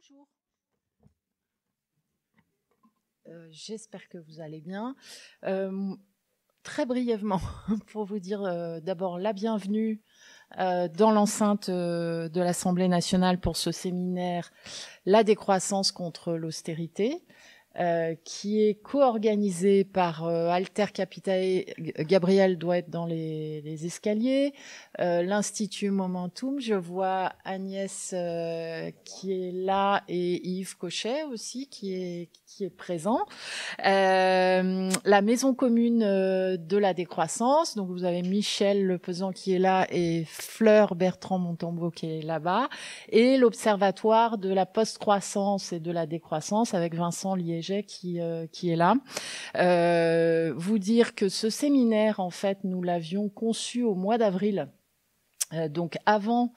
Bonjour. Euh, j'espère que vous allez bien. Euh, très brièvement, pour vous dire euh, d'abord la bienvenue dans l'enceinte de l'Assemblée nationale pour ce séminaire La décroissance contre l'austérité. Euh, qui est co-organisé par euh, Alter Capitae. Gabriel doit être dans les, les escaliers. Euh, L'Institut Momentum, je vois Agnès euh, qui est là et Yves Cochet aussi qui est, qui est présent. la Maison commune de la décroissance, donc vous avez Michel Le Pesant qui est là et Fleur Bertrand Montambeau qui est là-bas. Et l'Observatoire de la post-croissance et de la décroissance avec Vincent Lié euh, qui, est là. Euh, vous dire que ce séminaire, en fait, nous l'avions conçu au mois d'avril, euh, donc avant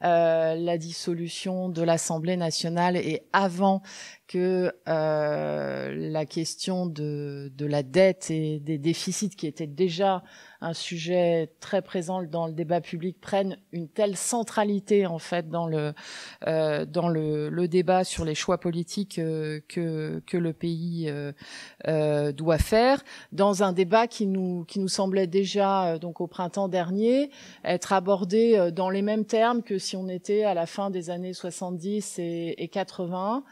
la dissolution de l'Assemblée nationale et avant que euh, la question de, de, la dette et des déficits, qui était déjà un sujet très présent dans le débat public, prennent une telle centralité en fait dans le euh, dans le, le, débat sur les choix politiques euh, que que le pays euh, euh, doit faire, dans un débat qui nous qui nous semblait déjà donc au printemps dernier être abordé dans les mêmes termes que si on était à la fin des années 70 et, et 80.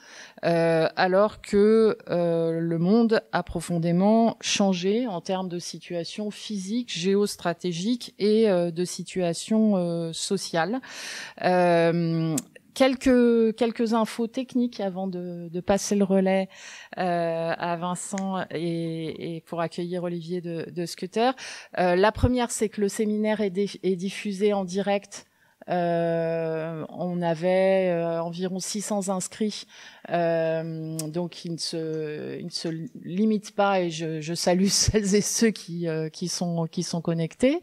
Euh, euh, alors que euh, le monde a profondément changé en termes de situation physique, géostratégique et euh, de situation sociale. Quelques, quelques infos techniques avant de, passer le relais à Vincent et, pour accueillir Olivier de, de Scutter. la première, c'est que le séminaire est diffusé en direct euh, on avait euh, environ 600 inscrits, euh, donc ils ne, se, limitent pas et je, salue celles et ceux qui, sont, qui sont connectés.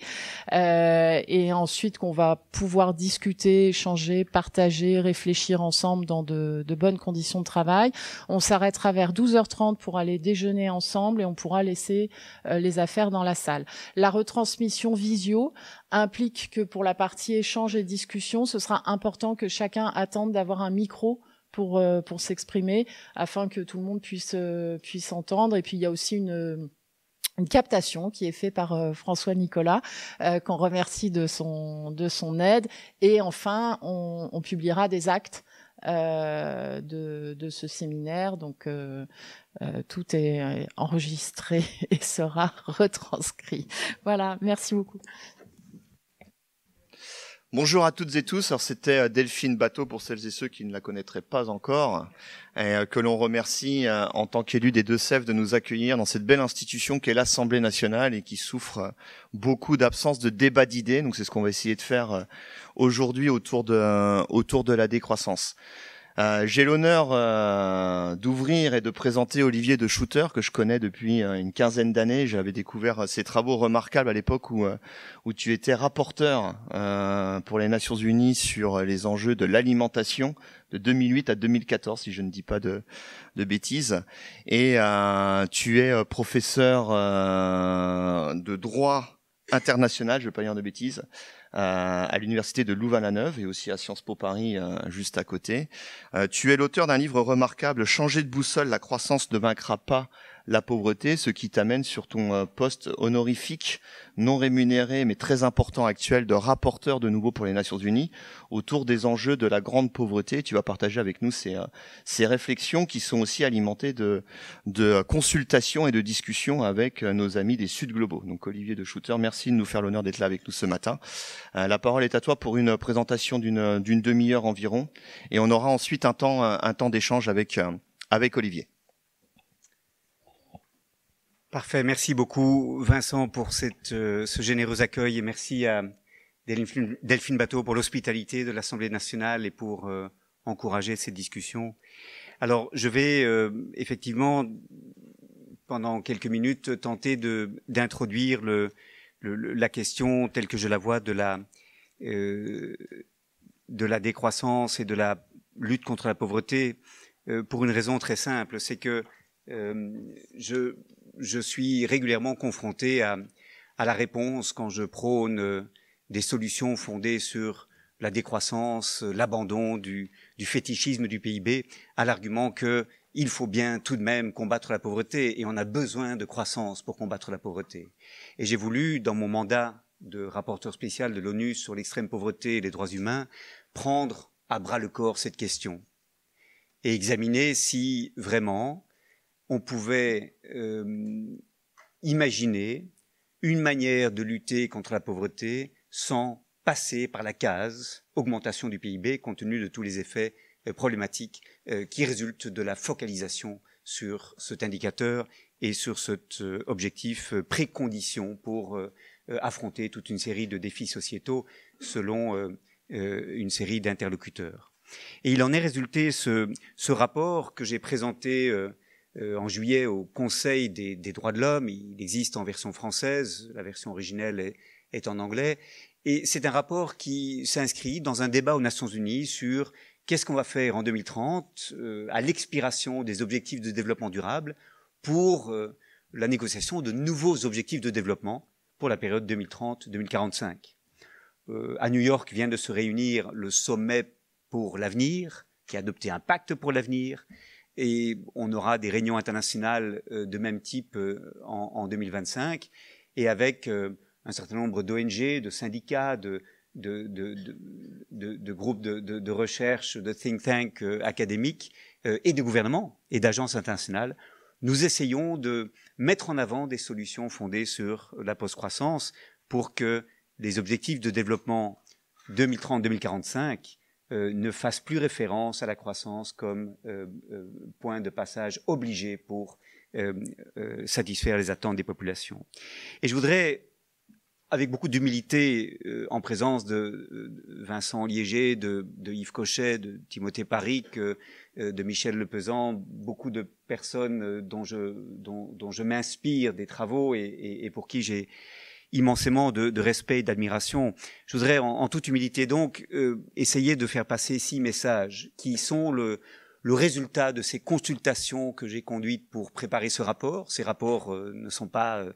et ensuite qu'on va pouvoir discuter, échanger, partager, réfléchir ensemble dans de, de bonnes conditions de travail. On s'arrêtera vers 12h30 pour aller déjeuner ensemble et on pourra laisser les affaires dans la salle. La retransmission visio, implique que pour la partie échange et discussion, ce sera important que chacun attende d'avoir un micro pour, euh, pour s'exprimer afin que tout le monde puisse, euh, puisse entendre. Et puis il y a aussi une une captation qui est faite par euh, François Nicolas, qu'on remercie de son, de son aide. Et enfin, on, publiera des actes de, de, ce séminaire. Donc, tout est enregistré et sera retranscrit. Voilà, merci beaucoup. Bonjour à toutes et tous. Alors c'était euh, Delphine Bateau pour celles et ceux qui ne la connaîtraient pas encore, et euh, que l'on remercie euh, en tant qu'élu des Deux-Sèvres de nous accueillir dans cette belle institution qu'est l'Assemblée nationale et qui souffre beaucoup d'absence de débat d'idées. Donc c'est ce qu'on va essayer de faire aujourd'hui autour de autour de la décroissance. Euh, j'ai l'honneur euh, d'ouvrir et de présenter Olivier de Shooter, que je connais depuis euh, une quinzaine d'années. J'avais découvert ses travaux remarquables à l'époque où, tu étais rapporteur pour les Nations Unies sur les enjeux de l'alimentation de 2008 à 2014, si je ne dis pas de, bêtises. Et tu es professeur de droit international, je ne vais pas dire de bêtises, euh, à l'université de Louvain-la-Neuve et aussi à Sciences Po Paris euh, juste à côté. Euh, tu es l'auteur d'un livre remarquable, Changer de boussole, la croissance ne vaincra pas la pauvreté, ce qui t'amène sur ton euh, poste honorifique, non rémunéré, mais très important actuel de rapporteur de nouveau pour les Nations Unies, autour des enjeux de la grande pauvreté. Tu vas partager avec nous ces, euh, ces réflexions qui sont aussi alimentées de, de euh, consultations et de discussions avec nos amis des Sud Globaux. Donc Olivier de Shooter, merci de nous faire l'honneur d'être là avec nous ce matin. la parole est à toi pour une présentation d'une demi-heure environ, et on aura ensuite un temps, un temps d'échange avec, avec Olivier. Parfait, merci beaucoup Vincent pour cette, euh, ce généreux accueil et merci à Delphine, Bateau pour l'hospitalité de l'Assemblée nationale et pour euh, encourager cette discussion. Alors je vais euh, effectivement pendant quelques minutes tenter d'introduire le, la question telle que je la vois de la, de la décroissance et de la lutte contre la pauvreté pour une raison très simple, c'est que je je suis régulièrement confronté à, la réponse quand je prône euh, des solutions fondées sur la décroissance, euh, l'abandon du, du, fétichisme du PIB, à l'argument que il faut bien tout de même combattre la pauvreté et on a besoin de croissance pour combattre la pauvreté. Et j'ai voulu, dans mon mandat de rapporteur spécial de l'ONU sur l'extrême pauvreté et les droits humains, prendre à bras le corps cette question et examiner si vraiment on pouvait euh, imaginer une manière de lutter contre la pauvreté sans passer par la case augmentation du PIB compte tenu de tous les effets euh, problématiques euh, qui résultent de la focalisation sur cet indicateur et sur cet objectif précondition pour affronter toute une série de défis sociétaux selon une série d'interlocuteurs. Et il en est résulté ce rapport que j'ai présenté euh, en juillet au Conseil des, droits de l'homme. Il existe en version française, la version originelle est, en anglais. Et c'est un rapport qui s'inscrit dans un débat aux Nations Unies sur qu'est-ce qu'on va faire en 2030 euh, à l'expiration des objectifs de développement durable pour euh, la négociation de nouveaux objectifs de développement pour la période 2030-2045. Euh, à New York vient de se réunir le sommet pour l'avenir, qui a adopté un pacte pour l'avenir, et on aura des réunions internationales euh, de même type euh, en, 2025, et avec euh, un certain nombre d'ONG, de syndicats, de, groupes de, recherche, de think tanks académiques, et de gouvernements et d'agences internationales. Nous essayons de mettre en avant des solutions fondées sur la post-croissance pour que les objectifs de développement 2030-2045 euh, ne fasse plus référence à la croissance comme euh, euh, point de passage obligé pour satisfaire les attentes des populations. Et je voudrais, avec beaucoup d'humilité, en présence de, Vincent Liéger, de, Yves Cochet, de Timothée Paric, de Michel Lepesant, beaucoup de personnes dont je, dont, je m'inspire des travaux et pour qui j'ai immensément de, respect et d'admiration. Je voudrais, en, toute humilité donc, euh, essayer de faire passer six messages qui sont le, le résultat de ces consultations que j'ai conduites pour préparer ce rapport. Ces rapports euh, ne sont pas euh,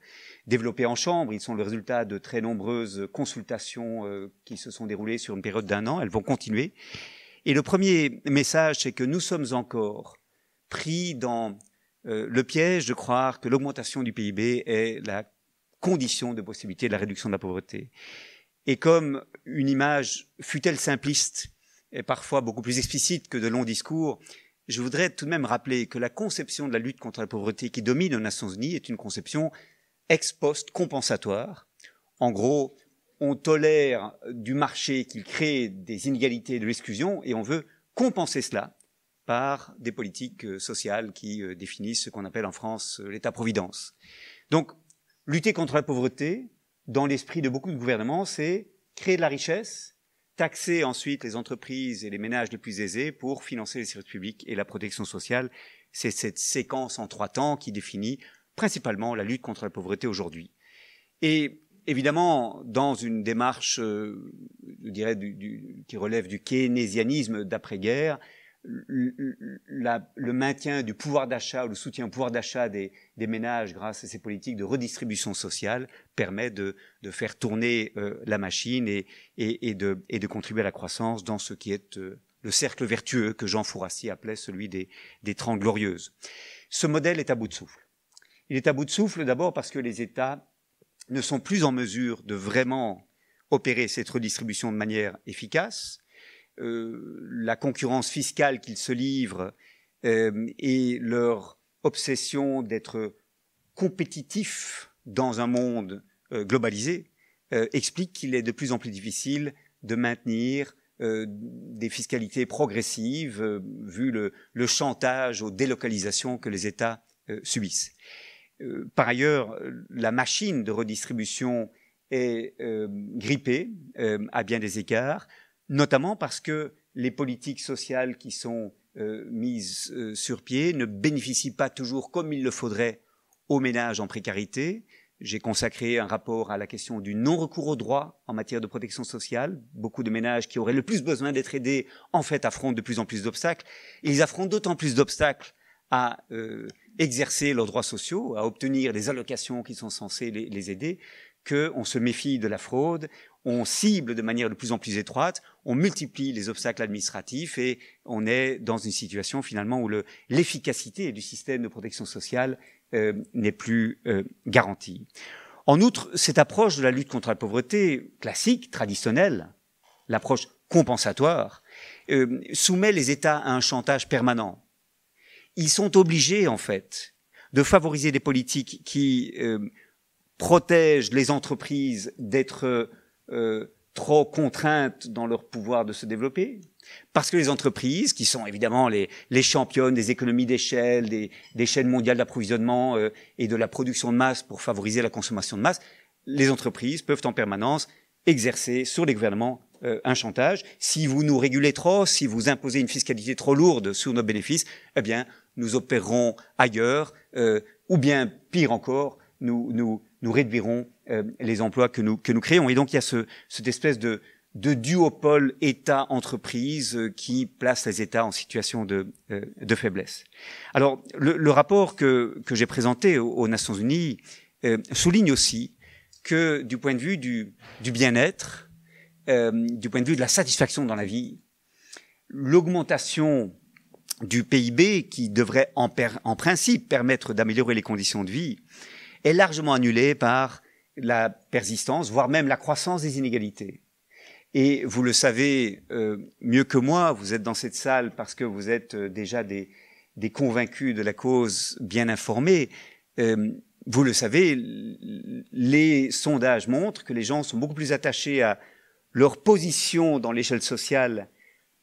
développés en chambre, ils sont le résultat de très nombreuses consultations qui se sont déroulées sur une période d'un an, elles vont continuer. Et le premier message, c'est que nous sommes encore pris dans le piège de croire que l'augmentation du PIB est la conditions de possibilité de la réduction de la pauvreté. Et comme une image, fut-elle simpliste, et parfois beaucoup plus explicite que de longs discours, je voudrais tout de même rappeler que la conception de la lutte contre la pauvreté qui domine aux Nations Unies est une conception ex post compensatoire. En gros, on tolère du marché qu'il crée des inégalités et de l'exclusion et on veut compenser cela par des politiques euh, sociales qui euh, définissent ce qu'on appelle en France euh, l'État-providence. Donc Lutter contre la pauvreté, dans l'esprit de beaucoup de gouvernements, c'est créer de la richesse, taxer ensuite les entreprises et les ménages les plus aisés pour financer les services publics et la protection sociale. C'est cette séquence en trois temps qui définit principalement la lutte contre la pauvreté aujourd'hui. Et évidemment, dans une démarche, euh, qui relève du keynésianisme d'après-guerre, le maintien du pouvoir d'achat ou le soutien au pouvoir d'achat des, ménages grâce à ces politiques de redistribution sociale permet de, faire tourner euh, la machine et, de, contribuer à la croissance dans ce qui est euh, le cercle vertueux que Jean Fourassi appelait celui des, des Glorieuses. Ce modèle est à bout de souffle. Il est à bout de souffle d'abord parce que les États ne sont plus en mesure de vraiment opérer cette redistribution de manière efficace euh, la concurrence fiscale qu'ils se livrent euh, et leur obsession d'être compétitifs dans un monde euh, globalisé explique qu'il est de plus en plus difficile de maintenir des fiscalités progressives, vu le, chantage aux délocalisations que les États subissent. par ailleurs, la machine de redistribution est grippée à bien des écarts notamment parce que les politiques sociales qui sont euh, mises euh, sur pied ne bénéficient pas toujours comme il le faudrait aux ménages en précarité. J'ai consacré un rapport à la question du non-recours au droit en matière de protection sociale. Beaucoup de ménages qui auraient le plus besoin d'être aidés, en fait, affrontent de plus en plus d'obstacles. Ils affrontent d'autant plus d'obstacles à euh, exercer leurs droits sociaux, à obtenir les allocations qui sont censées les, les aider, qu'on se méfie de la fraude, on cible de manière de plus en plus étroite, on multiplie les obstacles administratifs et on est dans une situation finalement où l'efficacité du système de protection sociale euh, n'est plus euh, garantie. En outre, cette approche de la lutte contre la pauvreté classique, traditionnelle, l'approche compensatoire, euh, soumet les États à un chantage permanent. Ils sont obligés, en fait, de favoriser des politiques qui protègent les entreprises d'être euh, trop contraintes dans leur pouvoir de se développer, parce que les entreprises, qui sont évidemment les, championnes des économies d'échelle, des, chaînes mondiales d'approvisionnement euh, et de la production de masse pour favoriser la consommation de masse, les entreprises peuvent en permanence exercer sur les gouvernements euh, un chantage. Si vous nous régulez trop, si vous imposez une fiscalité trop lourde sur nos bénéfices, eh bien, nous opérerons ailleurs, ou bien, pire encore, nous, nous, nous réduirons euh, les emplois que nous, que nous créons. Et donc il y a ce, cette espèce de, de duopole État-entreprise euh, qui place les États en situation de, euh, de faiblesse. Alors, le, rapport que, que j'ai présenté aux, Nations Unies souligne aussi que du point de vue du, du bien-être, du point de vue de la satisfaction dans la vie, l'augmentation du PIB, qui devrait en, per, en principe permettre d'améliorer les conditions de vie, est largement annulée par la persistance, voire même la croissance des inégalités. Et vous le savez euh, mieux que moi, vous êtes dans cette salle parce que vous êtes euh, déjà des, convaincus de la cause bien informés. Euh, vous le savez, les sondages montrent que les gens sont beaucoup plus attachés à leur position dans l'échelle sociale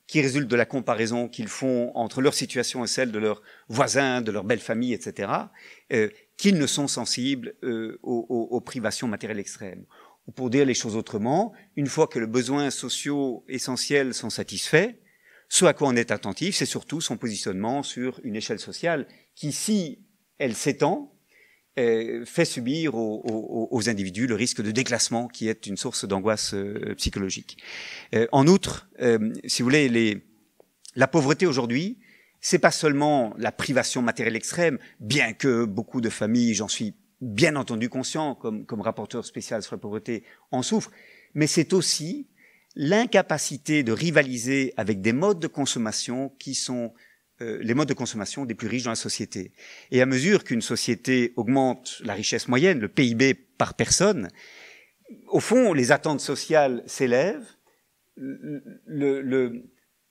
qui résulte de la comparaison qu'ils font entre leur situation et celle de leurs voisins, de leur belle famille, etc., euh, qu'ils ne sont sensibles euh, aux, privations matérielles extrêmes. Ou pour dire les choses autrement, une fois que les besoins sociaux essentiels sont satisfaits, ce à quoi on est attentif, c'est surtout son positionnement sur une échelle sociale qui, si elle s'étend, euh, fait subir aux, individus le risque de déclassement qui est une source d'angoisse euh, psychologique. en outre, si vous voulez, la pauvreté aujourd'hui, c'est pas seulement la privation matérielle extrême, bien que beaucoup de familles, j'en suis bien entendu conscient, comme, comme rapporteur spécial sur la pauvreté, en souffrent, mais c'est aussi l'incapacité de rivaliser avec des modes de consommation qui sont euh, les modes de consommation des plus riches dans la société. Et à mesure qu'une société augmente la richesse moyenne, le PIB par personne, au fond, les attentes sociales s'élèvent, le,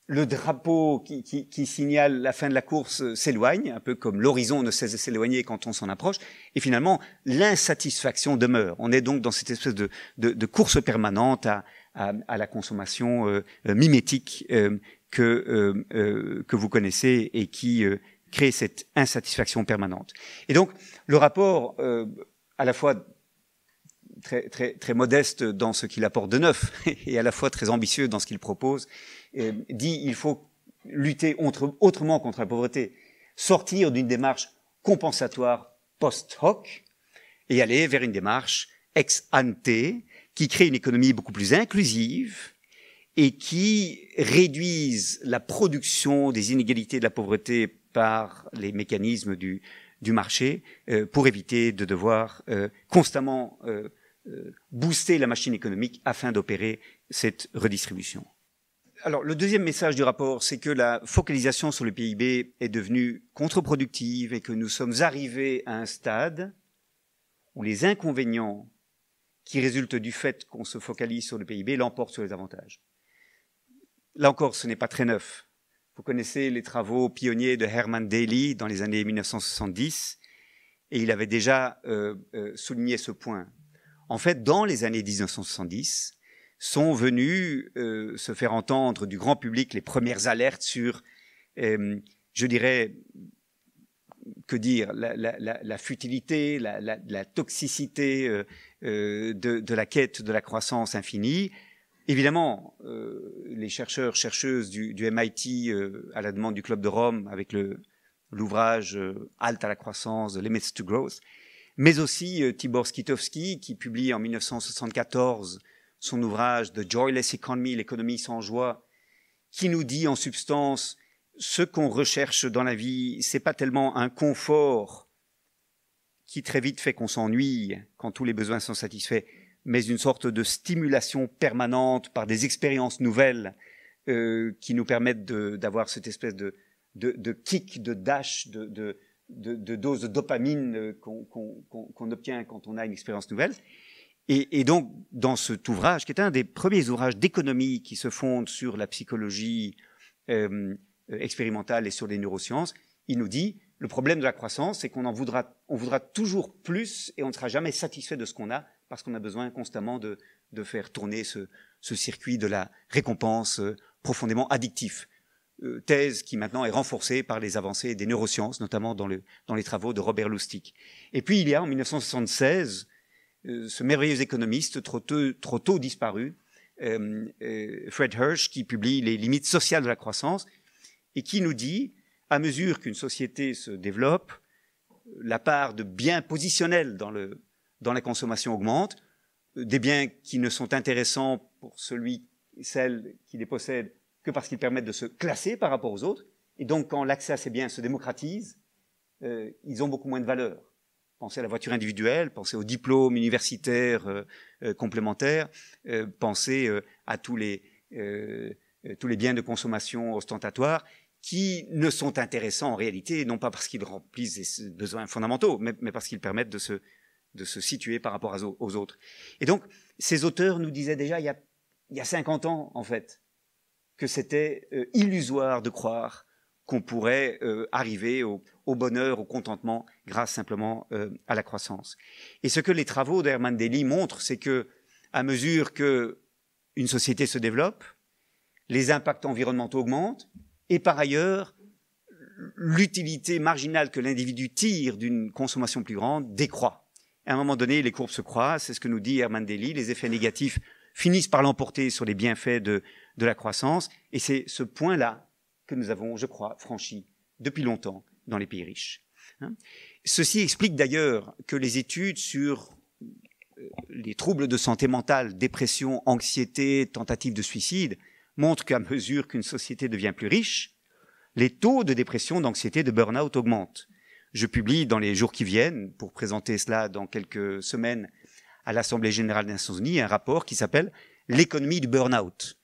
le drapeau qui, signale la fin de la course s'éloigne, un peu comme l'horizon ne cesse de s'éloigner quand on s'en approche, et finalement l'insatisfaction demeure. On est donc dans cette espèce de, course permanente à, la consommation euh, euh, mimétique euh, que, que vous connaissez et qui crée cette insatisfaction permanente. Et donc le rapport à la fois très, très, très modeste dans ce qu'il apporte de neuf et à la fois très ambitieux dans ce qu'il propose, dit il faut lutter autrement contre la pauvreté, sortir d'une démarche compensatoire post hoc et aller vers une démarche ex ante qui crée une économie beaucoup plus inclusive et qui réduise la production des inégalités de la pauvreté par les mécanismes du, du marché euh, pour éviter de devoir euh, constamment euh, euh, booster la machine économique afin d'opérer cette redistribution. Alors, le deuxième message du rapport, c'est que la focalisation sur le PIB est devenue contre-productive et que nous sommes arrivés à un stade où les inconvénients qui résultent du fait qu'on se focalise sur le PIB l'emportent sur les avantages. Là encore, ce n'est pas très neuf. Vous connaissez les travaux pionniers de Herman Daly dans les années 1970, et il avait déjà euh, euh, souligné ce point en fait, dans les années 1970, sont venues euh, se faire entendre du grand public les premières alertes sur, euh, je dirais, que dire, la, la, la, la futilité, la, toxicité euh, de, de, la quête de la croissance infinie. Évidemment, les chercheurs, chercheuses du, du MIT, à la demande du Club de Rome, avec l'ouvrage Halte à la croissance, Limits to Growth, mais aussi euh, Tibor Skitowski, qui publie en 1974 son ouvrage The Joyless Economy, l'économie sans joie, qui nous dit en substance ce qu'on recherche dans la vie, c'est pas tellement un confort qui très vite fait qu'on s'ennuie quand tous les besoins sont satisfaits, mais une sorte de stimulation permanente par des expériences nouvelles euh, qui nous permettent d'avoir cette espèce de, kick, de dash, de de, doses dose de dopamine euh, qu'on obtient quand on a une expérience nouvelle. Et, donc, dans cet ouvrage, qui est un des premiers ouvrages d'économie qui se fonde sur la psychologie euh, euh, expérimentale et sur les neurosciences, il nous dit le problème de la croissance, c'est qu'on en voudra, on voudra toujours plus et on ne sera jamais satisfait de ce qu'on a parce qu'on a besoin constamment de, faire tourner ce, circuit de la récompense profondément addictif. Euh, thèse qui maintenant est renforcée par les avancées des neurosciences, notamment dans, le, dans les travaux de Robert Lustig. Et puis il y a en 1976 euh, ce merveilleux économiste trop tôt, disparu, euh, Fred Hirsch, qui publie Les limites sociales de la croissance et qui nous dit, à mesure qu'une société se développe, la part de biens positionnels dans, le, dans la consommation augmente, des biens qui ne sont intéressants pour celui, celle qui les possède parce qu'ils permettent de se classer par rapport aux autres. Et donc, quand l'accès à ces biens se démocratise, euh, ils ont beaucoup moins de valeur. Pensez à la voiture individuelle, pensez aux diplômes universitaires euh, euh, complémentaires, pensez à tous les, tous les biens de consommation ostentatoires qui ne sont intéressants en réalité, non pas parce qu'ils remplissent des besoins fondamentaux, mais, mais parce qu'ils permettent de se, de se situer par rapport aux autres. Et donc, ces auteurs nous disaient déjà il y a, il y a 50 ans, en fait, que c'était euh, illusoire de croire qu'on pourrait euh, arriver au, bonheur, au contentement, grâce simplement euh, à la croissance. Et ce que les travaux d'Herman Daly montrent, c'est que à mesure que une société se développe, les impacts environnementaux augmentent, et par ailleurs, l'utilité marginale que l'individu tire d'une consommation plus grande décroît. À un moment donné, les courbes se croisent, c'est ce que nous dit Herman Daly, les effets négatifs finissent par l'emporter sur les bienfaits de de la croissance. Et c'est ce point-là que nous avons, je crois, franchi depuis longtemps dans les pays riches. Hein. Ceci explique d'ailleurs que les études sur euh, les troubles de santé mentale, dépression, anxiété, tentative de suicide, montrent qu'à mesure qu'une société devient plus riche, les taux de dépression, d'anxiété, de burn-out augmentent. Je publie dans les jours qui viennent, pour présenter cela dans quelques semaines à l'Assemblée générale des Nations Unies, un rapport qui s'appelle L'économie du burn-out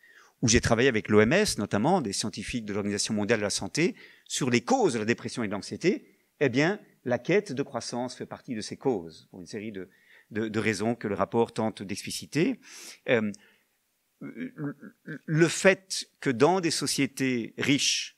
où j'ai travaillé avec l'OMS, notamment des scientifiques de l'Organisation mondiale de la santé, sur les causes de la dépression et de l'anxiété, eh bien, la quête de croissance fait partie de ces causes, pour une série de, raisons que le rapport tente d'expliciter. Euh, le fait que dans des sociétés riches,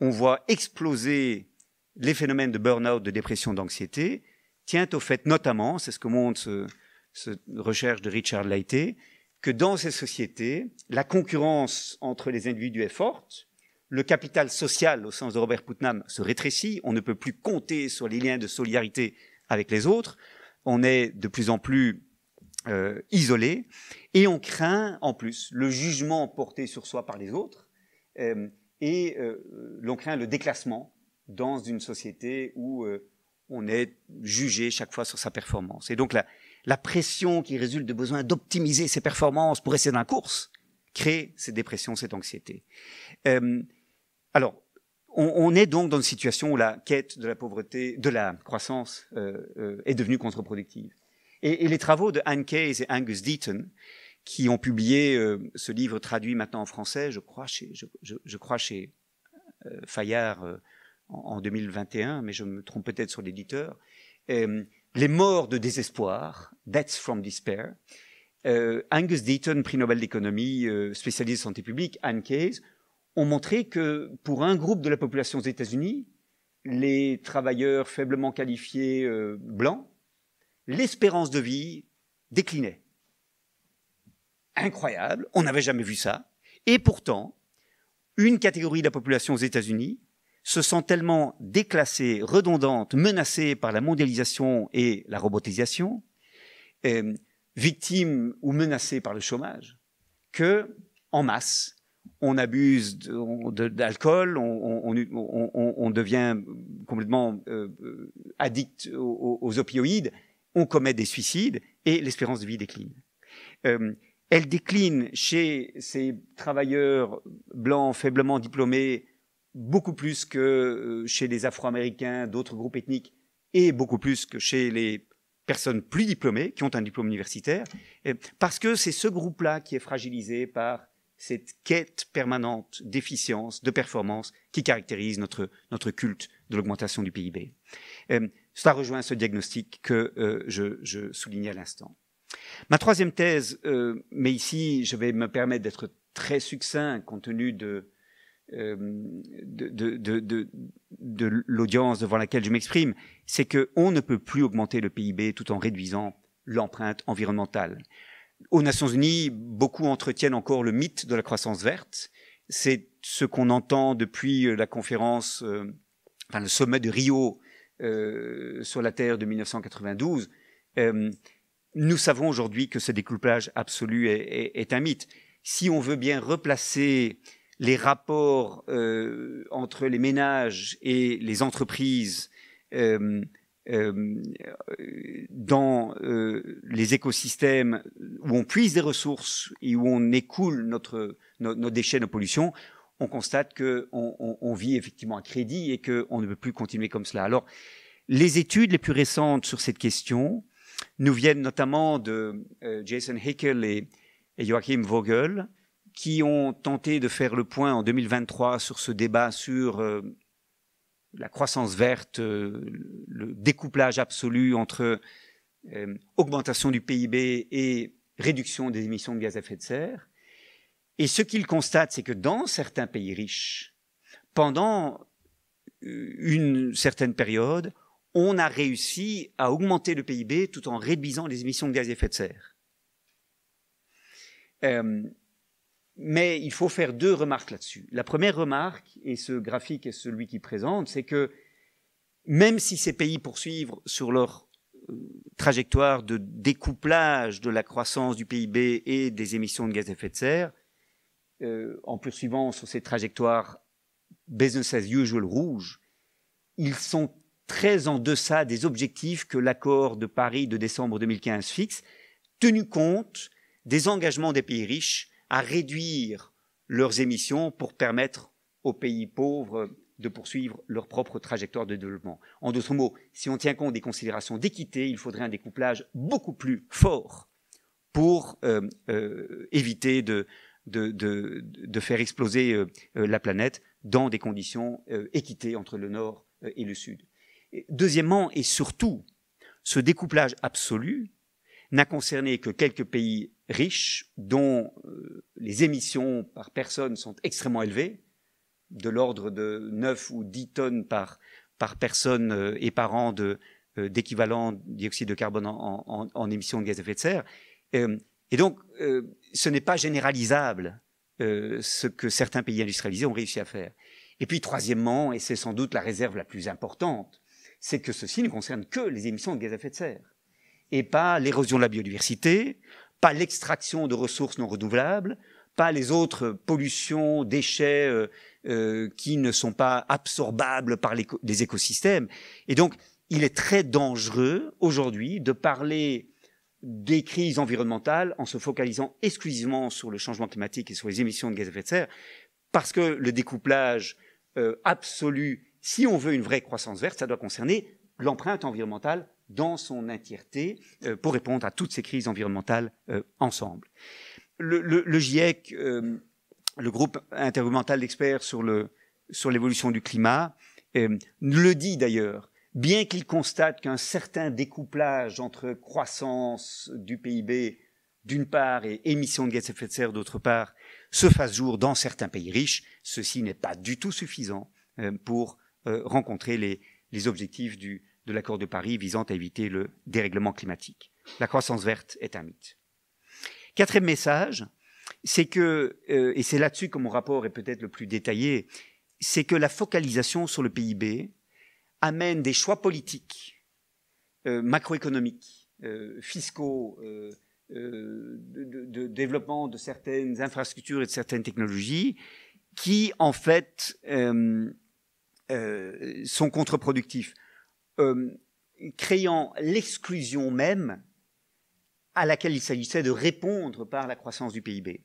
on voit exploser les phénomènes de burn-out, de dépression, d'anxiété, tient au fait notamment, c'est ce que montre ce, cette recherche de Richard Leite, que dans ces sociétés, la concurrence entre les individus est forte, le capital social, au sens de Robert Putnam, se rétrécit, on ne peut plus compter sur les liens de solidarité avec les autres, on est de plus en plus euh, isolé, et on craint en plus le jugement porté sur soi par les autres, euh, et euh, l'on craint le déclassement dans une société où on est jugé chaque fois sur sa performance. Et donc la, la pression qui résulte de besoin d'optimiser ses performances pour rester dans la course crée cette dépression, cette anxiété. Euh, alors, on, est donc dans une situation où la quête de la pauvreté, de la croissance euh, euh, est devenue contre-productive. Et, les travaux de Anne Case et Angus Deaton, qui ont publié ce livre traduit maintenant en français, je crois chez, je, crois chez Fayard en, en, 2021, mais je me trompe peut-être sur l'éditeur, les morts de désespoir, Deaths from Despair. Euh, Angus Deaton, prix Nobel d'économie, euh, spécialiste de santé publique, Anne Case, ont montré que pour un groupe de la population aux États-Unis, les travailleurs faiblement qualifiés euh, blancs, l'espérance de vie déclinait. Incroyable, on n'avait jamais vu ça. Et pourtant, une catégorie de la population aux États-Unis se sent tellement déclassée, redondante, menacée par la mondialisation et la robotisation, victimes euh, victime ou menacée par le chômage, que en masse, on abuse d'alcool, on, devient complètement euh, addict aux, opioïdes, on commet des suicides et l'espérance de vie décline. Euh, elle décline chez ces travailleurs blancs faiblement diplômés beaucoup plus que euh, chez les Afro-Américains, d'autres groupes ethniques, et beaucoup plus que chez les personnes plus diplômées, qui ont un diplôme universitaire, parce que c'est ce groupe-là qui est fragilisé par cette quête permanente d'efficience, de performance, qui caractérise notre, notre culte de l'augmentation du PIB. Cela euh, rejoint ce diagnostic que euh, je, je, soulignais à l'instant. Ma troisième thèse, mais ici je vais me permettre d'être très succinct compte tenu de de, de, de, de l'audience devant laquelle je m'exprime, c'est qu'on ne peut plus augmenter le PIB tout en réduisant l'empreinte environnementale. Aux Nations Unies, beaucoup entretiennent encore le mythe de la croissance verte. C'est ce qu'on entend depuis euh, la conférence, euh, enfin le sommet de Rio euh, sur la Terre de 1992. nous savons aujourd'hui que ce découplage absolu est, un mythe. Si on veut bien replacer les rapports euh, entre les ménages et les entreprises euh, euh, dans euh, les écosystèmes où on puise des ressources et où on écoule notre, nos, déchets, nos pollutions, on constate qu'on on, on, vit effectivement à crédit et qu'on ne peut plus continuer comme cela. Alors, les études les plus récentes sur cette question nous viennent notamment de euh, Jason Hickel et Joachim Vogel, qui ont tenté de faire le point en 2023 sur ce débat sur euh, la croissance verte, euh, le découplage absolu entre euh, augmentation du PIB et réduction des émissions de gaz à effet de serre. Et ce qu'ils constatent, c'est que dans certains pays riches, pendant une certaine période, on a réussi à augmenter le PIB tout en réduisant les émissions de gaz à effet de serre. Mais il faut faire deux remarques là-dessus. La première remarque, et ce graphique est celui qui présente, c'est que même si ces pays poursuivent sur leur euh, trajectoire de découplage de la croissance du PIB et des émissions de gaz à effet de serre, euh, en poursuivant sur ces trajectoires business as usual rouge, ils sont très en deçà des objectifs que l'accord de Paris de décembre 2015 fixe, tenu compte des engagements des pays riches à réduire leurs émissions pour permettre aux pays pauvres de poursuivre leur propre trajectoire de développement. En d'autres mots, si on tient compte des considérations d'équité, il faudrait un découplage beaucoup plus fort pour euh, euh, éviter de, de, de, faire exploser euh, la planète dans des conditions équitées entre le Nord et le Sud. Deuxièmement, et surtout, ce découplage absolu n'a concerné que quelques pays riches dont euh, les émissions par personne sont extrêmement élevées, de l'ordre de 9 ou 10 tonnes par, par personne euh, et par an euh, d'équivalent dioxyde de carbone en, émissions de gaz à effet de serre. et donc, ce n'est pas généralisable ce que certains pays industrialisés ont réussi à faire. Et puis, troisièmement, et c'est sans doute la réserve la plus importante, c'est que ceci ne concerne que les émissions de gaz à effet de serre et pas l'érosion de la biodiversité, pas l'extraction de ressources non renouvelables, pas les autres pollutions, déchets euh, euh, qui ne sont pas absorbables par les écosystèmes. Et donc, il est très dangereux aujourd'hui de parler des crises environnementales en se focalisant exclusivement sur le changement climatique et sur les émissions de gaz à effet de serre, parce que le découplage euh, absolu, si on veut une vraie croissance verte, ça doit concerner l'empreinte environnementale dans son entièreté euh, pour répondre à toutes ces crises environnementales euh, ensemble. Le, GIEC, euh, le groupe intergouvernemental d'experts sur l'évolution sur du climat, le dit d'ailleurs. Bien qu'il constate qu'un certain découplage entre croissance du PIB d'une part et émissions de gaz à effet de serre d'autre part se fasse jour dans certains pays riches, ceci n'est pas du tout suffisant pour rencontrer les objectifs du, de l'accord de Paris visant à éviter le dérèglement climatique. La croissance verte est un mythe. Quatrième message, c'est que, euh, et c'est là-dessus que mon rapport est peut-être le plus détaillé, c'est que la focalisation sur le PIB amène des choix politiques, euh, macroéconomiques, euh, fiscaux, de, de, développement de certaines infrastructures et de certaines technologies, qui en fait sont contre-productifs. Euh, créant l'exclusion même à laquelle il s'agissait de répondre par la croissance du PIB.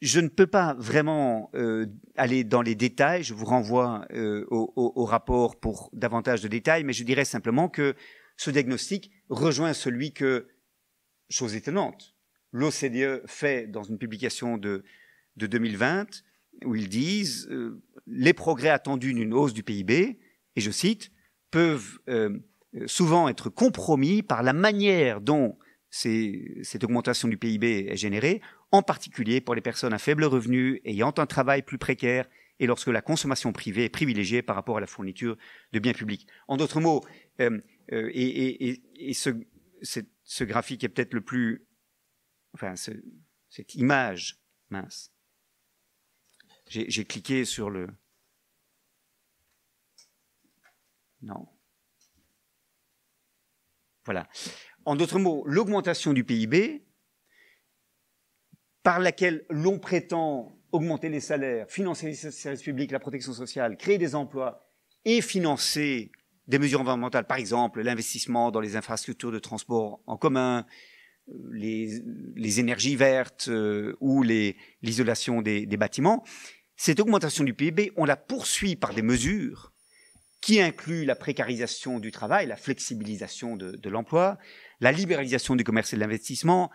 Je ne peux pas vraiment euh, aller dans les détails, je vous renvoie euh, au, au, rapport pour davantage de détails, mais je dirais simplement que ce diagnostic rejoint celui que, chose étonnante, l'OCDE fait dans une publication de, de 2020, où ils disent les progrès attendus d'une hausse du PIB, et je cite, peuvent euh, souvent être compromis par la manière dont cette augmentation du PIB est générée, en particulier pour les personnes à faible revenu, ayant un travail plus précaire et lorsque la consommation privée est privilégiée par rapport à la fourniture de biens publics. En d'autres mots, euh, euh, et, ce, graphique est peut-être le plus... Enfin, cette image, mince. J'ai cliqué sur le, Non. Voilà. En d'autres mots, l'augmentation du PIB, par laquelle l'on prétend augmenter les salaires, financer les services publics, la protection sociale, créer des emplois et financer des mesures environnementales, par exemple l'investissement dans les infrastructures de transport en commun, les, énergies vertes euh, ou l'isolation des, des bâtiments, cette augmentation du PIB, on la poursuit par des mesures qui inclut la précarisation du travail, la flexibilisation de, l'emploi, la libéralisation du commerce et de l'investissement,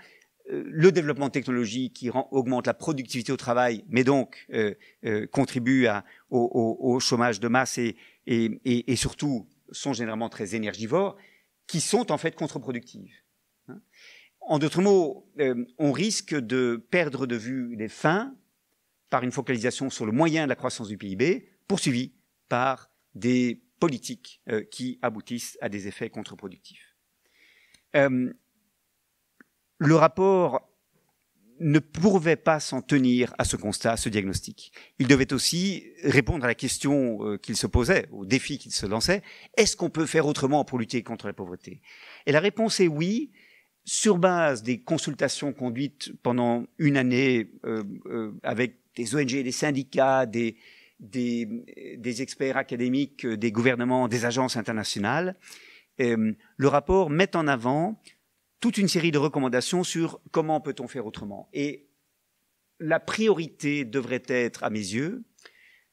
euh, le développement technologique qui rend, augmente la productivité au travail, mais donc euh, euh, contribue à, au, chômage de masse et, et, surtout sont généralement très énergivores, qui sont en fait contre-productives. Hein. en d'autres mots, on risque de perdre de vue les fins par une focalisation sur le moyen de la croissance du PIB, poursuivie par des politiques euh, qui aboutissent à des effets contre-productifs. Euh, le rapport ne pouvait pas s'en tenir à ce constat, à ce diagnostic. Il devait aussi répondre à la question euh, qu'il se posait, au défi qu'il se lançait. Est-ce qu'on peut faire autrement pour lutter contre la pauvreté Et la réponse est oui, sur base des consultations conduites pendant une année avec des ONG, des syndicats, des, des, experts académiques, euh, des gouvernements, des agences internationales, euh, le rapport met en avant toute une série de recommandations sur comment peut-on faire autrement. Et la priorité devrait être, à mes yeux,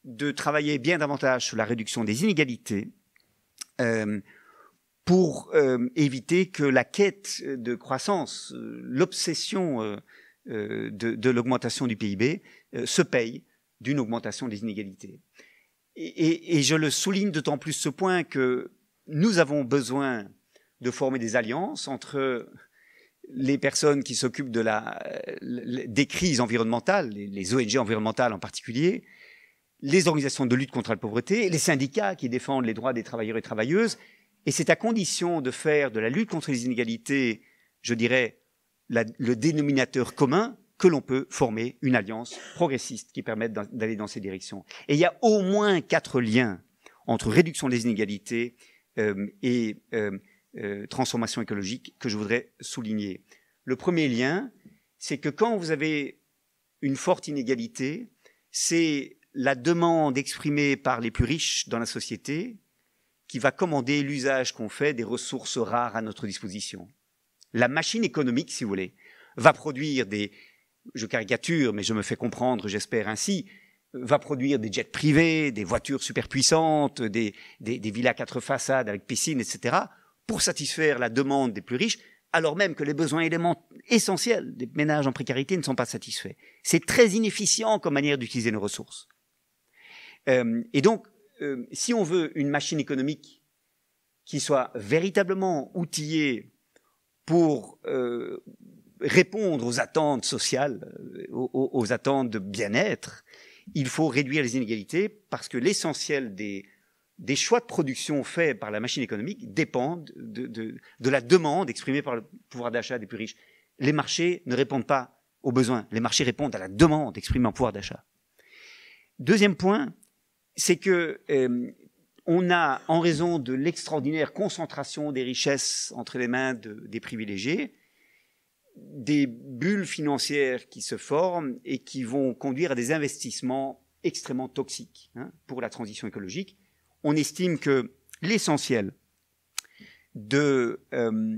de travailler bien davantage sur la réduction des inégalités euh, pour éviter que la quête de croissance, l'obsession de l'augmentation du PIB se paye d'une augmentation des inégalités. Et, je le souligne d'autant plus ce point que nous avons besoin de former des alliances entre les personnes qui s'occupent de la, euh, des crises environnementales, les ONG environnementales en particulier, les organisations de lutte contre la pauvreté, les syndicats qui défendent les droits des travailleurs et travailleuses. Et c'est à condition de faire de la lutte contre les inégalités, je dirais, le dénominateur commun que l'on peut former une alliance progressiste qui permette d'aller dans ces directions. Et il y a au moins quatre liens entre réduction des inégalités euh, et euh, euh, transformation écologique que je voudrais souligner. Le premier lien, c'est que quand vous avez une forte inégalité, c'est la demande exprimée par les plus riches dans la société qui va commander l'usage qu'on fait des ressources rares à notre disposition. La machine économique, si vous voulez, va produire des, je caricature, mais je me fais comprendre, j'espère ainsi, va produire des jets privés, des voitures superpuissantes, des, des, des villas quatre façades avec piscine, etc., pour satisfaire la demande des plus riches, alors même que les besoins éléments essentiels des ménages en précarité ne sont pas satisfaits. C'est très inefficient comme manière d'utiliser nos ressources. Euh, et donc, euh, si on veut une machine économique qui soit véritablement outillée pour euh, répondre aux attentes sociales, euh, aux, attentes de bien-être, il faut réduire les inégalités parce que l'essentiel des, choix de production faits par la machine économique dépendent de, la demande exprimée par le pouvoir d'achat des plus riches. Les marchés ne répondent pas aux besoins, les marchés répondent à la demande exprimée en pouvoir d'achat. Deuxième point, c'est que euh, on a, en raison de l'extraordinaire concentration des richesses entre les mains des privilégiés, des bulles financières qui se forment et qui vont conduire à des investissements extrêmement toxiques hein, pour la transition écologique. On estime que l'essentiel de, euh,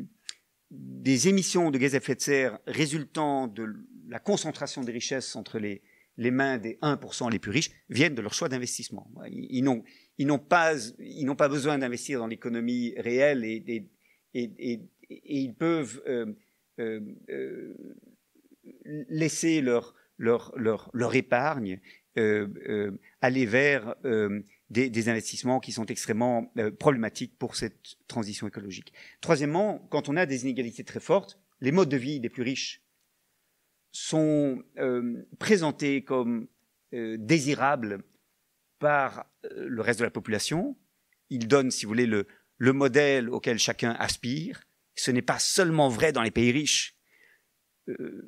des émissions de gaz à effet de serre résultant de la concentration des richesses entre les, les mains des 1% les plus riches viennent de leur choix d'investissement. Ils, ils n'ont pas, pas, besoin d'investir dans l'économie réelle et, et, et, et, ils peuvent... Euh, euh, euh, laisser leur, leur, leur, leur épargne euh, aller vers des, investissements qui sont extrêmement problématiques pour cette transition écologique. Troisièmement, quand on a des inégalités très fortes, les modes de vie des plus riches sont présentés comme désirables par le reste de la population. Ils donnent, si vous voulez, le, le modèle auquel chacun aspire ce n'est pas seulement vrai dans les pays riches. Euh,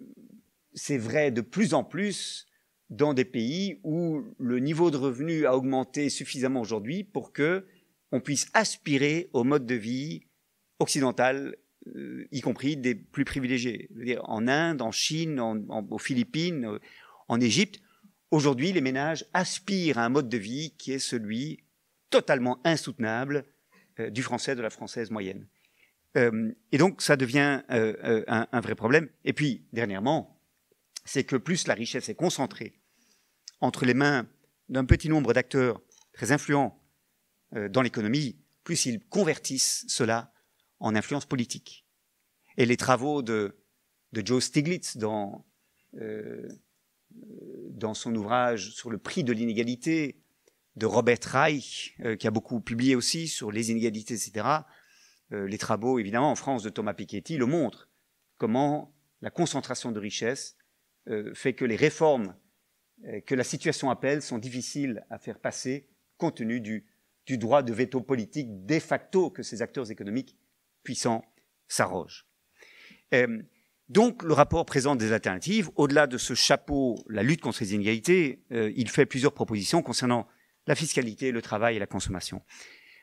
c'est vrai de plus en plus dans des pays où le niveau de revenu a augmenté suffisamment aujourd'hui pour que on puisse aspirer au mode de vie occidental, euh, y compris des plus privilégiés. en Inde, en Chine, aux Philippines, euh, en Égypte, aujourd'hui, les ménages aspirent à un mode de vie qui est celui totalement insoutenable du français, de la française moyenne. Euh, et donc, ça devient euh, euh, un, vrai problème. Et puis, dernièrement, c'est que plus la richesse est concentrée entre les mains d'un petit nombre d'acteurs très influents dans l'économie, plus ils convertissent cela en influence politique. Et les travaux de, Joe Stiglitz dans, dans son ouvrage sur le prix de l'inégalité, de Robert Reich, qui a beaucoup publié aussi sur les inégalités, etc., euh, les travaux, évidemment, en France de Thomas Piketty le montrent, comment la concentration de richesses euh, fait que les réformes euh, que la situation appelle sont difficiles à faire passer compte tenu du, du droit de veto politique de facto que ces acteurs économiques puissants s'arrogent. donc le rapport présente des alternatives. Au-delà de ce chapeau, la lutte contre les inégalités, il fait plusieurs propositions concernant la fiscalité, le travail et la consommation.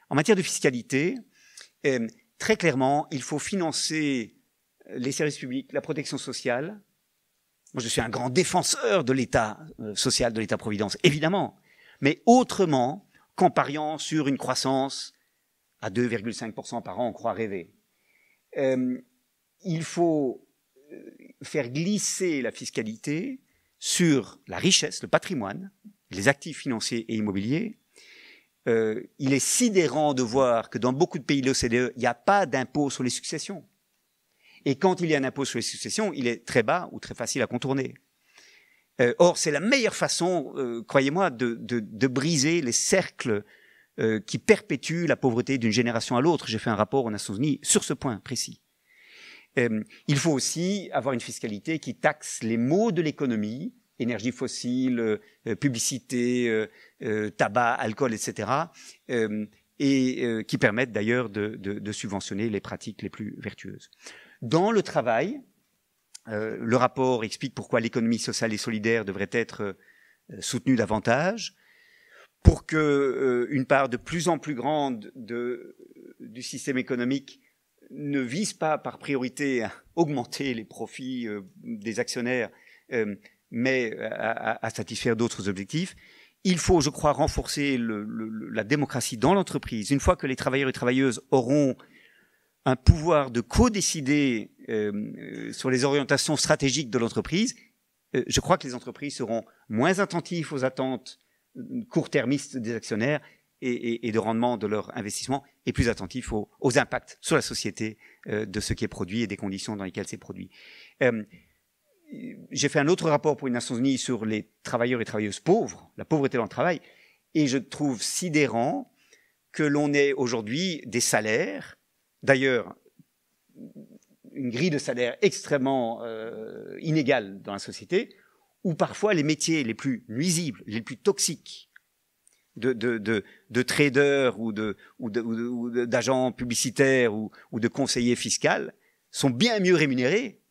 En matière de fiscalité, euh, très clairement, il faut financer euh, les services publics, la protection sociale. Moi, je suis un grand défenseur de l'État euh, social, de l'État-providence, évidemment, mais autrement qu'en pariant sur une croissance à 2,5% par an, on croit rêver. il faut faire glisser la fiscalité sur la richesse, le patrimoine, les actifs financiers et immobiliers, euh, il est sidérant de voir que dans beaucoup de pays de l'OCDE, il n'y a pas d'impôt sur les successions. Et quand il y a un impôt sur les successions, il est très bas ou très facile à contourner. Euh, or, c'est la meilleure façon, euh, croyez-moi, de, de, briser les cercles qui perpétuent la pauvreté d'une génération à l'autre. J'ai fait un rapport aux Nations Unies sur ce point précis. il faut aussi avoir une fiscalité qui taxe les maux de l'économie, énergie fossile, euh, publicité, euh, euh, tabac, alcool, etc. et qui permettent d'ailleurs de, subventionner les pratiques les plus vertueuses. Dans le travail, le rapport explique pourquoi l'économie sociale et solidaire devrait être soutenue davantage pour que une part de plus en plus grande de, du système économique ne vise pas par priorité à augmenter les profits des actionnaires, mais à, satisfaire d'autres objectifs. Il faut, je crois, renforcer le, la démocratie dans l'entreprise. Une fois que les travailleurs et travailleuses auront un pouvoir de co-décider euh, sur les orientations stratégiques de l'entreprise, euh, je crois que les entreprises seront moins attentives aux attentes euh, court-termistes des actionnaires et, et, de rendement de leur investissement et plus attentifs aux, impacts sur la société de ce qui est produit et des conditions dans lesquelles c'est produit j'ai fait un autre rapport pour les Nations Unies sur les travailleurs et travailleuses pauvres, la pauvreté dans le travail, et je trouve sidérant que l'on ait aujourd'hui des salaires, d'ailleurs une grille de salaire extrêmement euh, inégale dans la société, où parfois les métiers les plus nuisibles, les plus toxiques, de, traders ou d'agents publicitaires ou, ou de conseillers fiscaux sont bien mieux rémunérés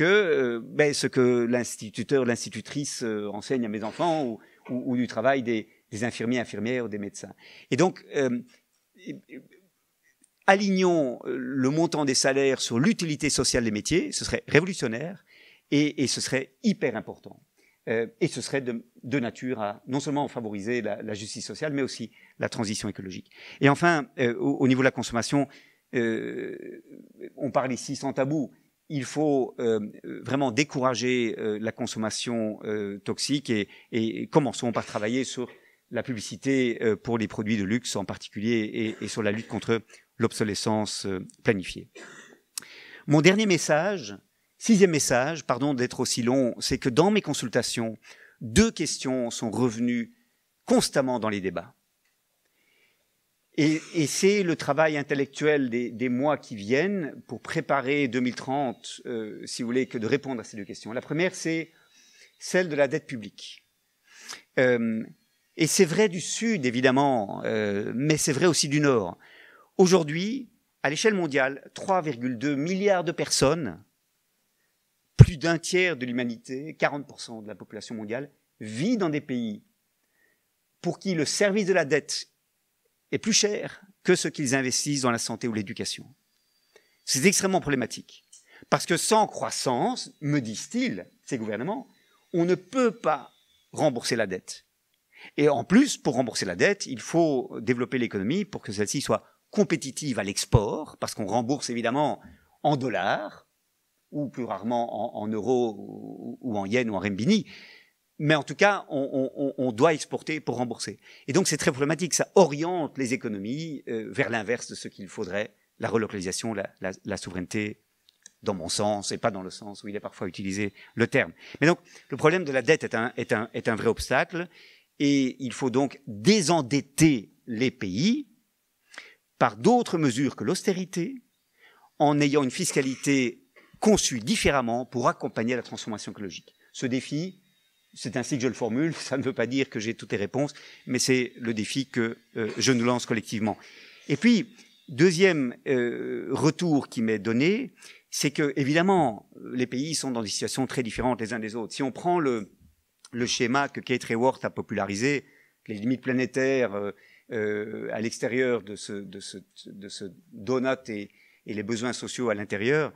que euh, ben, ce que l'instituteur, l'institutrice euh, enseigne à mes enfants ou, du travail des, infirmiers, infirmières ou des médecins. Et donc, euh, alignons le montant des salaires sur l'utilité sociale des métiers, ce serait révolutionnaire et, ce serait hyper important. et ce serait de, nature à non seulement favoriser la, justice sociale, mais aussi la transition écologique. Et enfin, au, niveau de la consommation, on parle ici sans tabou il faut euh, vraiment décourager euh, la consommation euh, toxique et, commençons par travailler sur la publicité pour les produits de luxe en particulier et, et sur la lutte contre l'obsolescence planifiée. Mon dernier message, sixième message, pardon d'être aussi long, c'est que dans mes consultations, deux questions sont revenues constamment dans les débats. Et, c'est le travail intellectuel des, mois qui viennent pour préparer 2030, euh, si vous voulez, que de répondre à ces deux questions. La première, c'est celle de la dette publique. Euh, et c'est vrai du Sud, évidemment, euh, mais c'est vrai aussi du Nord. Aujourd'hui, à l'échelle mondiale, 3,2 milliards de personnes, plus d'un tiers de l'humanité, 40% de la population mondiale, vit dans des pays pour qui le service de la dette est plus cher que ce qu'ils investissent dans la santé ou l'éducation. C'est extrêmement problématique. Parce que sans croissance, me disent-ils, ces gouvernements, on ne peut pas rembourser la dette. Et en plus, pour rembourser la dette, il faut développer l'économie pour que celle-ci soit compétitive à l'export, parce qu'on rembourse évidemment en dollars, ou plus rarement en, euros ou, en yens ou en renminbi mais en tout cas, on, on, on, doit exporter pour rembourser. Et donc, c'est très problématique. Ça oriente les économies euh, vers l'inverse de ce qu'il faudrait, la relocalisation, la, la, la, souveraineté, dans mon sens, et pas dans le sens où il est parfois utilisé le terme. Mais donc, le problème de la dette est un, est un, est un vrai obstacle, et il faut donc désendetter les pays par d'autres mesures que l'austérité, en ayant une fiscalité conçue différemment pour accompagner la transformation écologique. Ce défi, c'est ainsi que je le formule, ça ne veut pas dire que j'ai toutes les réponses, mais c'est le défi que euh, je nous lance collectivement. Et puis, deuxième euh, retour qui m'est donné, c'est que, évidemment, les pays sont dans des situations très différentes les uns des autres. Si on prend le, schéma que Kate Raworth a popularisé, les limites planétaires euh, à l'extérieur de ce, de, donut et, les besoins sociaux à l'intérieur,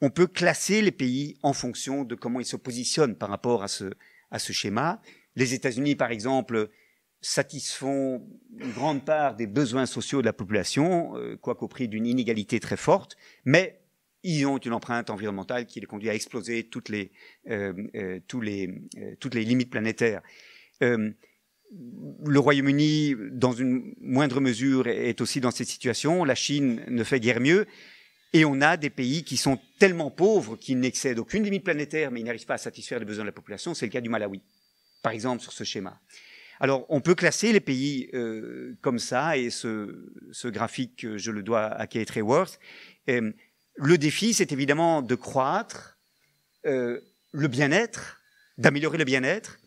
on peut classer les pays en fonction de comment ils se positionnent par rapport à ce, à ce schéma. Les États-Unis, par exemple, satisfont une grande part des besoins sociaux de la population, euh, quoique au prix d'une inégalité très forte, mais ils ont une empreinte environnementale qui les conduit à exploser toutes les, euh, euh, les, toutes les limites planétaires. le Royaume-Uni, dans une moindre mesure, est aussi dans cette situation. La Chine ne fait guère mieux. Et on a des pays qui sont tellement pauvres qu'ils n'excèdent aucune limite planétaire, mais ils n'arrivent pas à satisfaire les besoins de la population. C'est le cas du Malawi, par exemple, sur ce schéma. Alors, on peut classer les pays euh, comme ça, et ce, graphique, euh, je le dois à Kate Reworth. Euh, le défi, c'est évidemment de croître le bien-être, d'améliorer le bien-être,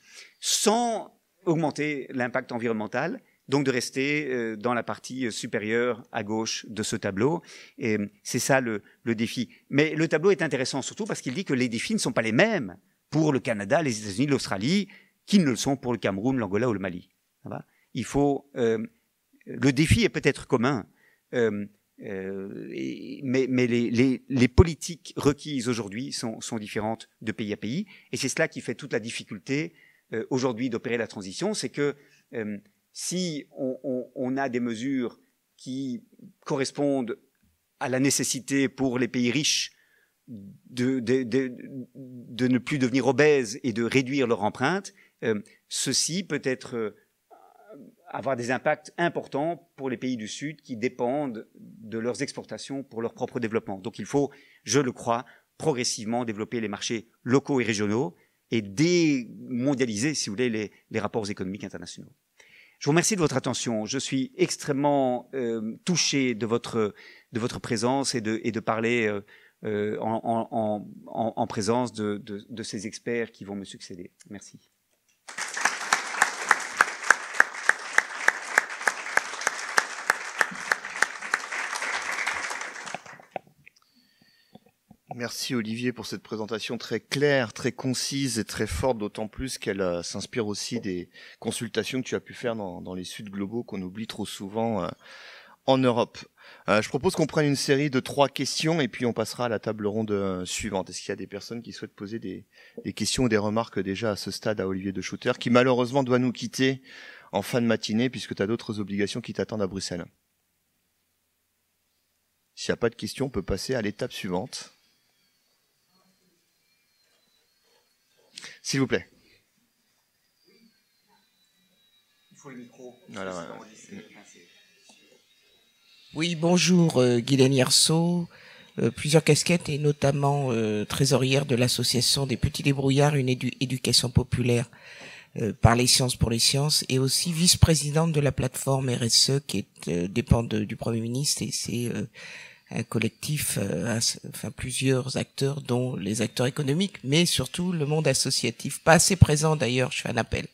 sans augmenter l'impact environnemental, donc de rester euh, dans la partie euh, supérieure à gauche de ce tableau. Et euh, c'est ça le, le défi. Mais le tableau est intéressant surtout parce qu'il dit que les défis ne sont pas les mêmes pour le Canada, les États-Unis, l'Australie, qu'ils ne le sont pour le Cameroun, l'Angola ou le Mali. Il faut le défi est peut-être commun, euh, mais, mais les, les, les, politiques requises aujourd'hui sont, sont, différentes de pays à pays, et c'est cela qui fait toute la difficulté aujourd'hui d'opérer la transition, c'est que si on, a des mesures qui correspondent à la nécessité pour les pays riches de, ne plus devenir obèses et de réduire leur empreinte, euh, ceci peut être euh, avoir des impacts importants pour les pays du Sud qui dépendent de leurs exportations pour leur propre développement. Donc il faut, je le crois, progressivement développer les marchés locaux et régionaux et démondialiser, si vous voulez, les rapports économiques internationaux. Je vous remercie de votre attention. Je suis extrêmement euh, touché de votre, de votre présence et de, et de parler euh, euh, en, en, présence de, de, de ces experts qui vont me succéder. Merci. Merci Olivier pour cette présentation très claire, très concise et très forte, d'autant plus qu'elle euh, s'inspire aussi des consultations que tu as pu faire dans, les Suds globaux qu'on oublie trop souvent euh, en Europe. Euh, je propose qu'on prenne une série de trois questions et puis on passera à la table ronde suivante. Est-ce qu'il y a des personnes qui souhaitent poser des, des questions ou des remarques déjà à ce stade à Olivier de Schutter, qui malheureusement doit nous quitter en fin de matinée puisque tu as d'autres obligations qui t'attendent à Bruxelles S'il n'y a pas de questions, on peut passer à l'étape suivante. S'il vous plaît. Il faut le micro. Mm. Oui, bonjour, Guy euh, Guylaine euh, plusieurs casquettes et notamment euh, trésorière de l'association des petits débrouillards, une éducation populaire par les sciences pour les sciences et aussi vice-présidente de la plateforme RSE qui dépend du Premier ministre et c'est un collectif, euh, enfin plusieurs acteurs, dont les acteurs économiques, mais surtout le monde associatif, pas assez présent d'ailleurs. Je fais un appel.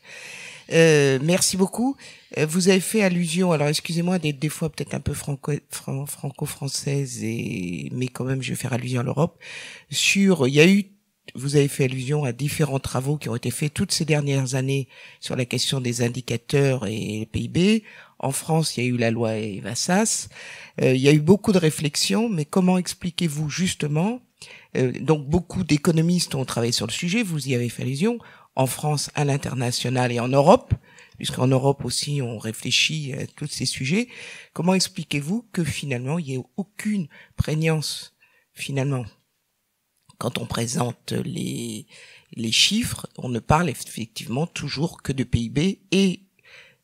Euh, merci beaucoup. Euh, vous avez fait allusion, alors excusez-moi, des, des fois peut-être un peu franco-française, et mais quand même je vais faire allusion à l'Europe. Sur, il y a eu, vous avez fait allusion à différents travaux qui ont été faits toutes ces dernières années sur la question des indicateurs et le PIB. En France, il y a eu la loi Evasas. Euh, il y a eu beaucoup de réflexions, mais comment expliquez-vous justement euh, Donc beaucoup d'économistes ont travaillé sur le sujet. Vous y avez fait allusion. En France, à l'international et en Europe, puisqu'en Europe aussi on réfléchit à tous ces sujets. Comment expliquez-vous que finalement il n'y ait aucune prégnance finalement quand on présente les les chiffres, on ne parle effectivement toujours que de PIB et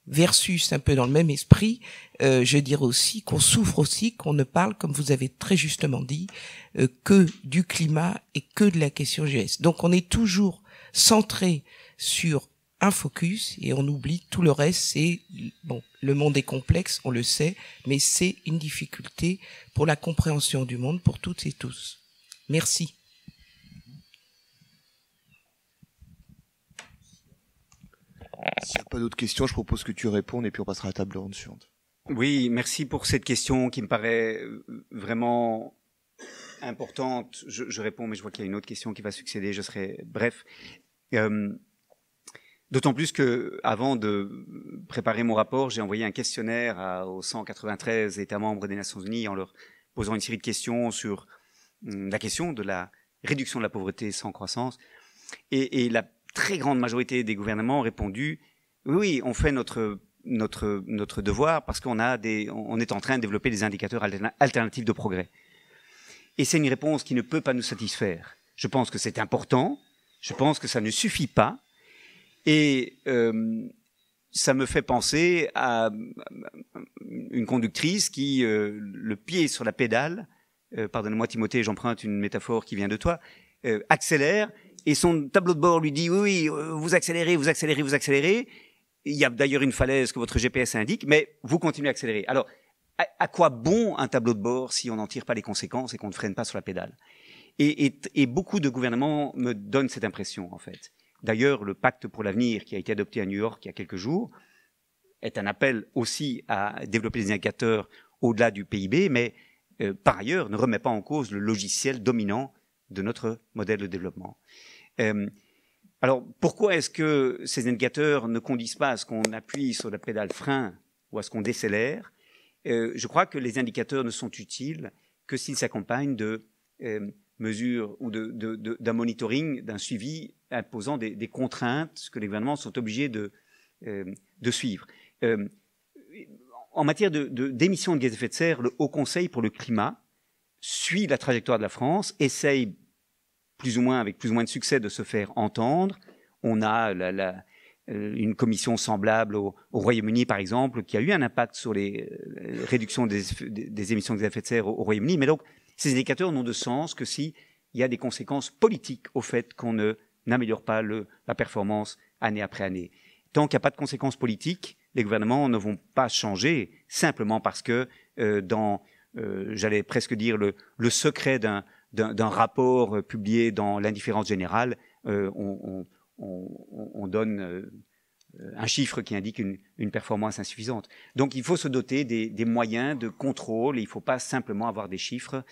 versus un peu dans le même esprit, euh, je dirais aussi qu'on souffre aussi qu'on ne parle, comme vous avez très justement dit, euh, que du climat et que de la question GS. Donc on est toujours centré sur un focus et on oublie tout le reste. C'est bon, le monde est complexe, on le sait, mais c'est une difficulté pour la compréhension du monde pour toutes et tous. Merci. S'il n'y a pas d'autres questions, je propose que tu répondes et puis on passera à la table ronde suivante. Oui, merci pour cette question qui me paraît euh, vraiment importante. Je, réponds, mais je vois qu'il y a une autre question qui va succéder. Je serai bref. Euh, d'autant plus que, avant de préparer mon rapport, j'ai envoyé un questionnaire aux 193 États membres des Nations Unies en leur posant une série de questions sur hum, la question de la réduction de la pauvreté sans croissance. Et, et la très grande majorité des gouvernements ont répondu oui, on fait notre notre notre devoir parce qu'on a des on est en train de développer des indicateurs alternatifs de progrès. Et c'est une réponse qui ne peut pas nous satisfaire. Je pense que c'est important. Je pense que ça ne suffit pas. Et euh, ça me fait penser à une conductrice qui, euh, le pied sur la pédale, euh, pardonne-moi Timothée, j'emprunte une métaphore qui vient de toi, accélère et son tableau de bord lui dit oui, oui, euh, vous accélérez, vous accélérez, vous accélérez. Il y a d'ailleurs une falaise que votre GPS indique, mais vous continuez à accélérer. Alors, à, quoi bon un tableau de bord si on n'en tire pas les conséquences et qu'on ne freine pas sur la pédale et, beaucoup de gouvernements me donnent cette impression, en fait. D'ailleurs, le pacte pour l'avenir qui a été adopté à New York il y a quelques jours est un appel aussi à développer des indicateurs au-delà du PIB, mais euh, par ailleurs ne remet pas en cause le logiciel dominant de notre modèle de développement. Euh, alors, pourquoi est-ce que ces indicateurs ne conduisent pas à ce qu'on appuie sur la pédale frein ou à ce qu'on décélère euh, Je crois que les indicateurs ne sont utiles que s'ils s'accompagnent de euh, mesures ou d'un monitoring, d'un suivi imposant des, contraintes que les gouvernements sont obligés de, suivre. en matière d'émissions de, démission de gaz à effet de serre, le Haut Conseil pour le climat suit la trajectoire de la France, essaye plus ou moins, avec plus ou moins de succès, de se faire entendre. On a euh, une commission semblable au, Royaume-Uni, par exemple, qui a eu un impact sur les euh, réductions des, émissions de gaz à effet de serre au, Royaume-Uni. Mais donc, ces indicateurs n'ont de sens que s'il il y a des conséquences politiques au fait qu'on ne n'améliore pas la performance année après année. Tant qu'il n'y a pas de conséquences politiques, les gouvernements ne vont pas changer simplement parce que euh, dans, j'allais presque dire, le, le secret d'un d'un rapport euh, publié dans l'indifférence générale, euh, on, on, on, donne euh, un chiffre qui indique une, une, performance insuffisante. Donc il faut se doter des, des moyens de contrôle, et il ne faut pas simplement avoir des chiffres,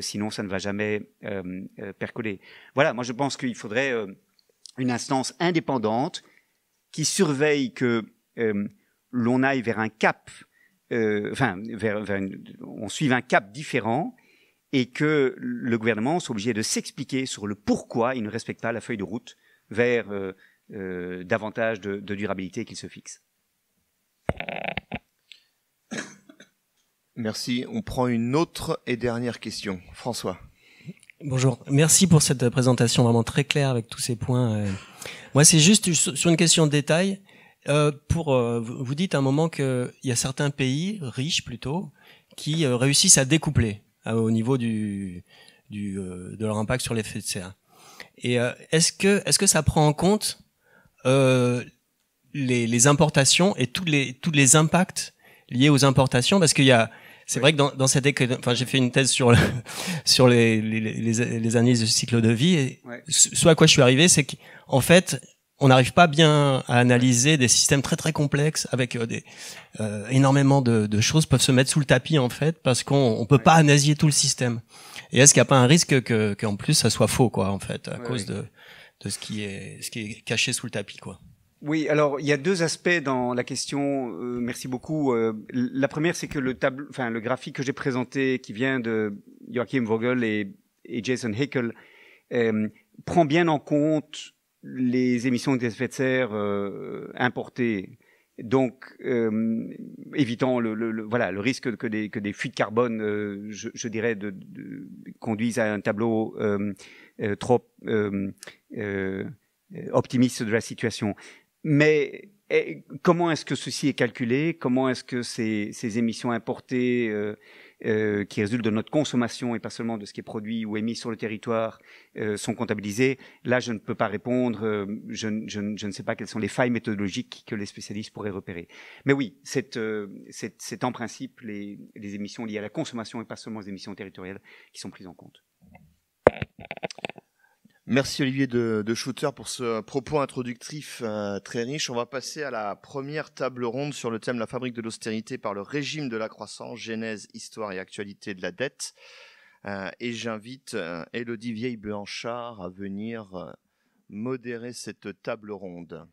sinon ça ne va jamais percoler. Voilà, moi je pense qu'il faudrait une instance indépendante qui surveille que l'on aille vers un cap, enfin, vers, on suive un cap différent et que le gouvernement soit obligé de s'expliquer sur le pourquoi il ne respecte pas la feuille de route vers euh, euh, davantage de, de durabilité qu'il se fixe. Merci. On prend une autre et dernière question. François. Bonjour. Merci pour cette présentation vraiment très claire avec tous ces points. Euh. Moi, c'est juste sur une question de détail. pour, vous dites à un moment qu'il y a certains pays riches plutôt qui réussissent à découpler. Euh, au niveau du, du, euh, de leur impact sur l'effet de serre. Et euh, est-ce que, est que ça prend en compte euh, les, les, importations et tous les, tous les impacts liés aux importations Parce qu'il y a, c'est vrai que dans, dans cette enfin j'ai fait une thèse sur le, sur les, les, les, analyses de cycle de vie. Et soit Ce à quoi je suis arrivé, c'est qu'en fait on n'arrive pas bien à analyser des systèmes très très complexes avec euh, des euh, énormément de, de, choses peuvent se mettre sous le tapis en fait parce qu'on on peut pas analyser tout le système. Et est-ce qu'il n'y a pas un risque que qu'en plus ça soit faux quoi en fait à cause de ce qui est ce qui est caché sous le tapis quoi. Oui, alors il y a deux aspects dans la question. Euh, merci beaucoup. la première, c'est que le table, enfin le graphique que j'ai présenté, qui vient de Joachim Vogel et, et Jason Hickel, prend bien en compte les émissions d'effet de serre euh, importées, donc euh, évitant le, voilà, le risque que des, que des fuites carbone, euh, je, dirais, conduisent à un tableau trop optimiste de la situation. Mais eh, comment est-ce que ceci est calculé Comment est-ce que ces, ces émissions importées euh, qui résultent de notre consommation et pas seulement de ce qui est produit ou émis sur le territoire euh, sont comptabilisés. Là, je ne peux pas répondre. Euh, je, je, ne sais pas quelles sont les failles méthodologiques que les spécialistes pourraient repérer. Mais oui, c'est en principe les, les émissions liées à la consommation et pas seulement les émissions territoriales qui sont prises en compte. Merci Olivier de, de, pour ce propos introductif euh, très riche. On va passer à la première table ronde sur le thème La fabrique de l'austérité par le régime de la croissance, genèse, histoire et actualité de la dette. Euh, et j'invite euh, Élodie Elodie Vieille-Blanchard à venir modérer cette table ronde.